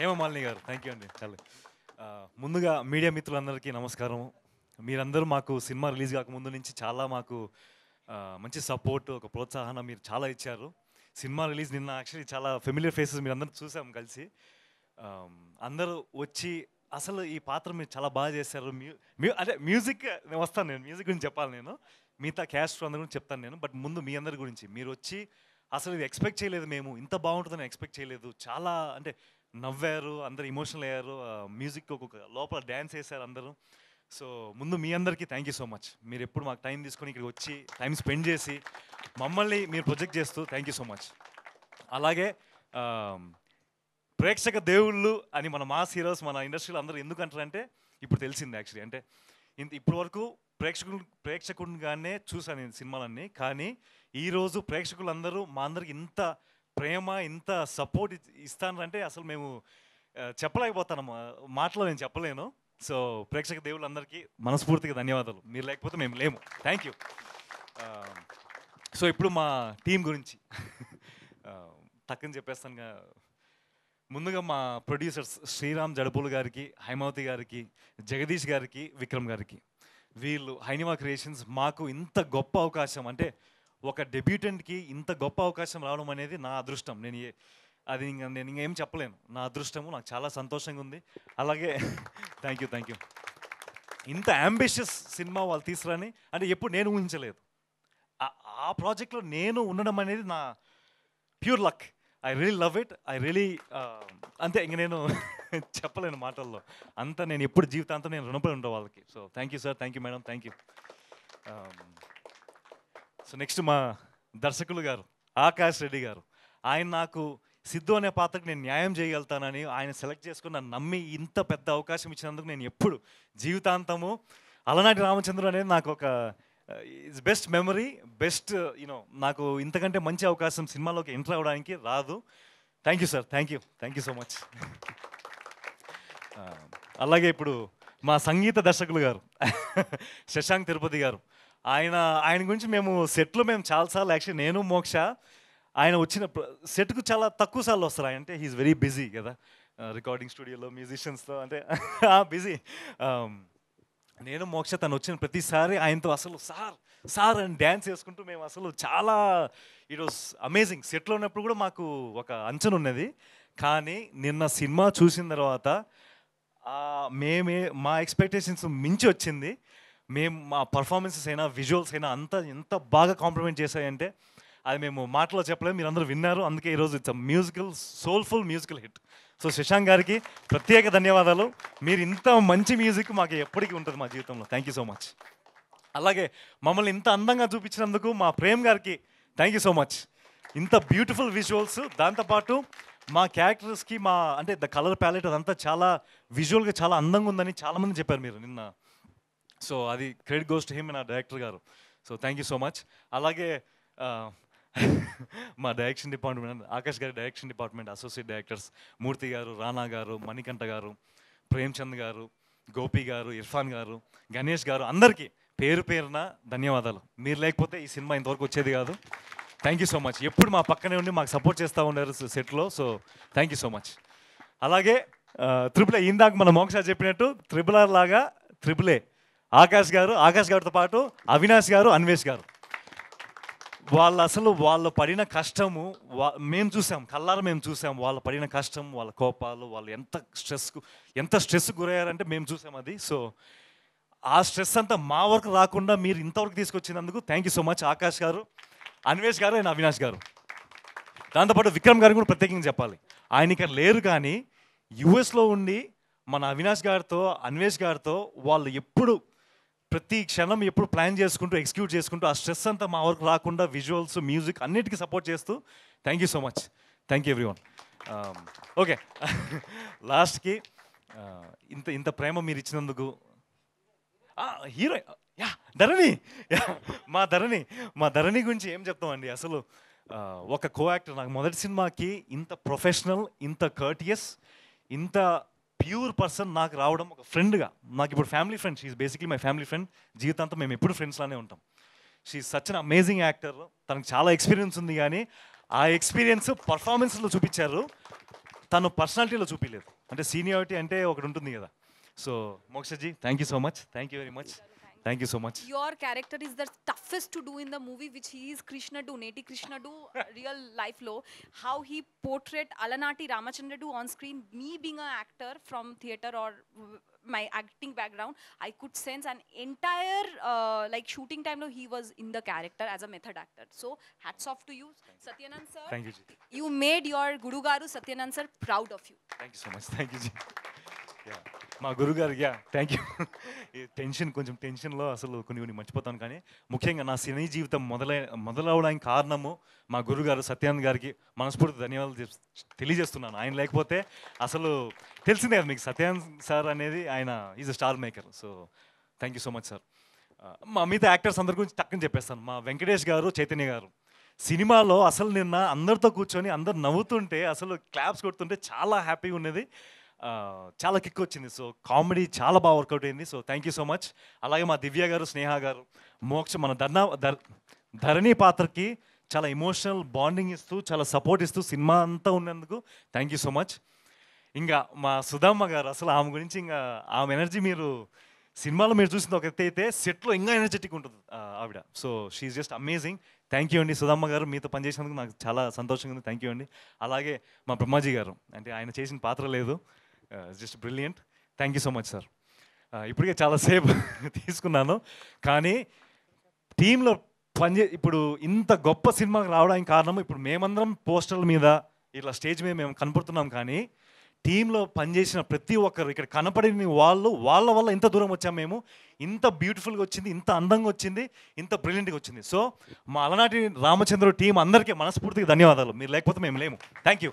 హేమమాలిని గారు thank you అండి చాలా ముందుగా మీడియా మిత్రులందరికీ నమస్కారం మీరందరూ మాకు సినిమా రిలీజ్ కాక ముందు నుంచి చాలా మాకు మంచి సపోర్ట్ ఒక ప్రోత్సాహన మీరు చాలా ఇచ్చారు సినిమా రిలీజ్ నిన్న యాక్చువల్లీ చాలా ఫెమిలియర్ ఫేసెస్ మీరు అందరూ చూసాం కలిసి అందరూ వచ్చి అసలు ఈ పాత్ర మీరు చాలా బాగా చేశారు మ్యూ అదే మ్యూజిక్ నేను వస్తాను నేను మ్యూజిక్ గురించి చెప్పాలి నేను మిగతా క్యాస్ట్ అందరి గురించి చెప్తాను నేను బట్ ముందు మీ అందరి గురించి మీరు వచ్చి అసలు ఇది ఎక్స్పెక్ట్ చేయలేదు మేము ఇంత బాగుంటుందని ఎక్స్పెక్ట్ చేయలేదు చాలా అంటే నవ్వారు అందరు ఇమోషనల్ అయ్యారు మ్యూజిక్ ఒక్కొక్క లోపల డ్యాన్స్ వేశారు అందరూ సో ముందు మీ అందరికీ థ్యాంక్ యూ సో మచ్ మీరు ఎప్పుడు మాకు టైం తీసుకొని ఇక్కడికి వచ్చి టైం స్పెండ్ చేసి మమ్మల్ని మీరు ప్రొజెక్ట్ చేస్తూ థ్యాంక్ యూ సో మచ్ అలాగే ప్రేక్షక దేవుళ్ళు అని మన మాస్ హీరోస్ మన ఇండస్ట్రీలో అందరూ ఎందుకు అంటారంటే ఇప్పుడు తెలిసింది యాక్చువల్లీ అంటే ఇంత ఇప్పటి వరకు ప్రేక్షకులు ప్రేక్షకుడిగానే చూశాను నేను సినిమాలన్నీ కానీ ఈరోజు ప్రేక్షకులందరూ మా అందరికి ఇంత ప్రేమ ఇంత సపోర్ట్ ఇస్తానంటే అసలు మేము చెప్పలేకపోతాను మాటలో నేను చెప్పలేను సో ప్రేక్షక దేవులందరికీ మనస్ఫూర్తిగా ధన్యవాదాలు మీరు లేకపోతే మేము లేము థ్యాంక్ యూ సో ఇప్పుడు మా టీం గురించి తక్కువ చెప్పేస్తాను ముందుగా మా ప్రొడ్యూసర్స్ శ్రీరామ్ జడపూలు గారికి హైమావతి గారికి జగదీష్ గారికి విక్రమ్ గారికి వీళ్ళు హైనివా క్రియేషన్స్ మాకు ఇంత గొప్ప అవకాశం అంటే ఒక డెబ్యూటెంట్కి ఇంత గొప్ప అవకాశం రావడం అనేది నా అదృష్టం నేను అది ఇంకా నేను ఇంకేం చెప్పలేను నా అదృష్టము నాకు చాలా సంతోషంగా ఉంది అలాగే థ్యాంక్ యూ థ్యాంక్ యూ ఇంత అంబిషియస్ సినిమా వాళ్ళు తీసుకురని అంటే ఎప్పుడు నేను ఊహించలేదు ఆ ప్రాజెక్ట్లో నేను ఉండడం అనేది నా pure luck I really love it I really అంతే ఇంక నేను చెప్పలేను మాటల్లో అంతా నేను ఎప్పుడు జీవితాంతా నేను రుణపడి ఉండే వాళ్ళకి so thank you sir thank you madam thank you so next మా దర్శకులు గారు ఆకాష్ రెడ్డి గారు ఆయన నాకు సిద్ధు అనే పాత్రకు నేను న్యాయం చేయగలుగుతానని ఆయన సెలెక్ట్ చేసుకుని నన్ను నమ్మి ఇంత పెద్ద అవకాశం ఇచ్చినందుకు నేను ఎప్పుడు జీవితాంతము అలనాటి రామచంద్రుడు అనేది నాకు ఒక it's best memory best you know నాకు ఇంతకంటే మంచి అవకాశం సినిమాలోకి ఎంటర్ అవ్వడానికి రాదు thank you sir thank you thank you so much అలాగే ఇప్పుడు మా సంగీత దర్శకులు గారు శశాంక్ తిరుపతి గారు ఆయన ఆయన గురించి మేము సెట్లో మేము చాలాసార్లు యాక్చువల్లీ నేను మోక్ష ఆయన వచ్చిన సెట్కు చాలా తక్కువ సార్లు వస్తారు ఆయన అంటే హీఈస్ వెరీ బిజీ కదా రికార్డింగ్ స్టూడియోలో మ్యూజిషియన్స్తో అంటే బిజీ నేను మోక్ష తను వచ్చిన ప్రతిసారి ఆయనతో అసలు సార్ సార్ అని డ్యాన్స్ చేసుకుంటూ మేము అసలు చాలా ఇట్ వాస్ అమేజింగ్ సెట్లో ఉన్నప్పుడు కూడా మాకు ఒక అంచన ఉన్నది కానీ నిన్న సినిమా చూసిన తర్వాత మేమే మా ఎక్స్పెక్టేషన్స్ మించి వచ్చింది మేము మా పర్ఫార్మెన్సెస్ అయినా విజువల్స్ అయినా అంత ఎంత బాగా కాంప్లిమెంట్ చేశాయంటే అది మేము మాటలో చెప్పలేము మీరు అందరూ విన్నారు అందుకే ఈరోజు it's a musical soulful musical hit so Shashank గారికి ప్రత్యేక ధన్యవాదాలు మీరు ఇంత మంచి మ్యూజిక్ మాకు ఎప్పటికీ ఉంటుంది మా జీవితంలో థ్యాంక్ యూ సో మచ్ అలాగే మమ్మల్ని ఇంత అందంగా చూపించినందుకు మా ప్రేమ్ గారికి థ్యాంక్ యూ సో మచ్ ఇంత బ్యూటిఫుల్ విజువల్స్ దాంతోపాటు మా క్యారెక్టర్స్కి మా అంటే ద కలర్ ప్యాలెట్ అదంతా చాలా విజువల్గా చాలా అందంగా ఉందని చాలామంది చెప్పారు మీరు నిన్న సో అది క్రెడిట్ గోస్ట్ హిమ్ నా డైరెక్టర్ గారు so thank you so much అలాగే మా డైరెక్షన్ డిపార్ట్మెంట్ ఆకాష్ గారి direction department associate directors Murthy గారు రానా గారు మణికంఠ గారు ప్రేమ్చంద్ గారు గోపి గారు ఇర్ఫాన్ గారు గణేష్ గారు అందరికీ పేరు పేరున ధన్యవాదాలు మీరు లేకపోతే ఈ సినిమా ఇంతవరకు వచ్చేది కాదు థ్యాంక్ యూ సో మచ్ ఎప్పుడు మా పక్కనే ఉండి మాకు సపోర్ట్ చేస్తూ ఉన్నారు సెట్లో so thank you so much అలాగే త్రిపులే ఇందాక మన మోక్షా చెప్పినట్టు త్రిపుల్ ఆర్ లాగా త్రిపులే ఆకాష్ గారు ఆకాష్ గారితో పాటు అవినాష్ గారు అన్వేష్ గారు వాళ్ళు అసలు వాళ్ళు పడిన కష్టము వా మేము చూసాం కల్లారు మేము చూసాం వాళ్ళు పడిన కష్టం వాళ్ళ కోపాలు వాళ్ళు ఎంత స్ట్రెస్కు ఎంత స్ట్రెస్ గురయ్యారంటే మేము చూసాం అది సో ఆ స్ట్రెస్ అంతా మా వరకు రాకుండా మీరు ఇంతవరకు తీసుకొచ్చినందుకు thank you so much Akash గారు అన్వేష్ గారు అండ్ అవినాష్ గారు దాంతోపాటు విక్రమ్ గారు కూడా ప్రత్యేకంగా చెప్పాలి ఆయన ఇక్కడ లేరు కానీ యుఎస్లో ఉండి మన అవినాష్ గారితో అన్వేష్ గారితో వాళ్ళు ఎప్పుడు ప్రతి క్షణం ఎప్పుడు ప్లాన్ చేసుకుంటూ ఎగ్జిక్యూట్ చేసుకుంటూ ఆ స్ట్రెస్ అంతా మా వరకు రాకుండా విజువల్స్ మ్యూజిక్ అన్నిటికీ సపోర్ట్ చేస్తూ thank you so much thank you everyone okay లాస్ట్కి ఇంత ఇంత ప్రేమ మీరు ఇచ్చినందుకు హీరో యా ధరణి మా ధరణి మా ధరణి గురించి ఏం చెప్తామండి అసలు ఒక కో యాక్టర్ నాకు మొదటి సినిమాకి ఇంత ప్రొఫెషనల్ ఇంత కర్టియస్ ఇంత ప్యూర్ పర్సన్ నాకు రావడం ఒక ఫ్రెండ్గా నాకు ఇప్పుడు family friend she basically my family friend జీవితాంతం మేము ఎప్పుడు ఫ్రెండ్స్లానే ఉంటాం she such an amazing actor తనకు చాలా ఎక్స్పీరియన్స్ ఉంది కానీ ఆ ఎక్స్పీరియన్స్ పర్ఫార్మెన్స్లో చూపించారు తను పర్సనాలిటీలో చూపించలేదు అంటే సీనియారిటీ అంటే ఒకటి ఉంటుంది కదా so Mokshaji thank you so much thank you very much Thank you so much. Your character is the toughest to do in the movie, which he is Krishna Do, Neti Krishna Do, uh, real life low. How he portrayed Alanati Ramachandra Do on screen, me being an actor from theatre or my acting background, I could sense an entire uh, like shooting time. No, he was in the character as a method actor. So hats off to you, Satyanan sir. Thank you. Ji. You made your Guru Garu Satyanan sir proud of you. Thank you so much. Thank you. Ji. Yeah. మా yeah thank you tension కొంచెం టెన్షన్లో అసలు కొన్ని కొన్ని మర్చిపోతాను కానీ ముఖ్యంగా నా సినీ జీవితం మొదలై మొదలవడానికి కారణము మా గురుగారు సత్యానంద్ గారికి మనస్ఫూర్తి ధన్యవాదాలు తెలియజేస్తున్నాను ఆయన లేకపోతే అసలు తెలిసిందే కదా మీకు సత్యానంద్ సార్ అనేది ఆయన is a star maker so thank you so much sir మా మిగతా యాక్టర్స్ అందరి గురించి టక్కని చెప్పేస్తాను మా వెంకటేష్ గారు చైతన్య గారు సినిమాలో అసలు నిన్న అందరితో కూర్చొని అందరు నవ్వుతుంటే అసలు క్లాప్స్ కొడుతుంటే చాలా హ్యాపీగా ఉన్నది చాలా కిక్ వచ్చింది సో కామెడీ చాలా బాగా వర్కౌట్ అయింది so thank you so much అలాగే మా దివ్య గారు స్నేహ గారు మోక్ష మన ధర్నా ధరణి పాత్రకి చాలా ఎమోషనల్ బాండింగ్ ఇస్తూ చాలా సపోర్ట్ ఇస్తూ సినిమా అంతా ఉన్నందుకు థ్యాంక్ యూ సో మచ్ ఇంకా మా సుధమ్మ గారు అసలు ఆమె గురించి ఇంకా ఆమె ఎనర్జీ మీరు సినిమాలో మీరు చూసిన ఒక అయితే సెట్లో ఇంకా ఎనర్జెటిక్ ఉంటుంది ఆవిడ so she just amazing thank you అండి సుధమ్మ గారు మీతో పనిచేసినందుకు నాకు చాలా సంతోషంగా ఉంది థ్యాంక్ యూ అండి అలాగే మా బ్రహ్మాజీ గారు అంటే ఆయన చేసిన పాత్ర లేదు just brilliant thank you so much sir ఇప్పటికే చాలాసేపు తీసుకున్నాను కానీ టీంలో పనిచే ఇప్పుడు ఇంత గొప్ప సినిమాకి రావడానికి కారణం ఇప్పుడు మేమందరం పోస్టర్ల మీద ఇట్లా స్టేజ్ మీద మేము కనపడుతున్నాం కానీ టీంలో పనిచేసిన ప్రతి ఒక్కరు ఇక్కడ కనపడిన వాళ్ళు వాళ్ళ వల్ల ఇంత దూరం వచ్చాము మేము ఇంత బ్యూటిఫుల్గా వచ్చింది ఇంత అందంగా వచ్చింది ఇంత బ్రిలియంట్గా వచ్చింది సో మా అలనాటి రామచంద్ర టీం అందరికీ మనస్ఫూర్తిగా ధన్యవాదాలు మీరు లేకపోతే మేము లేము థ్యాంక్ యూ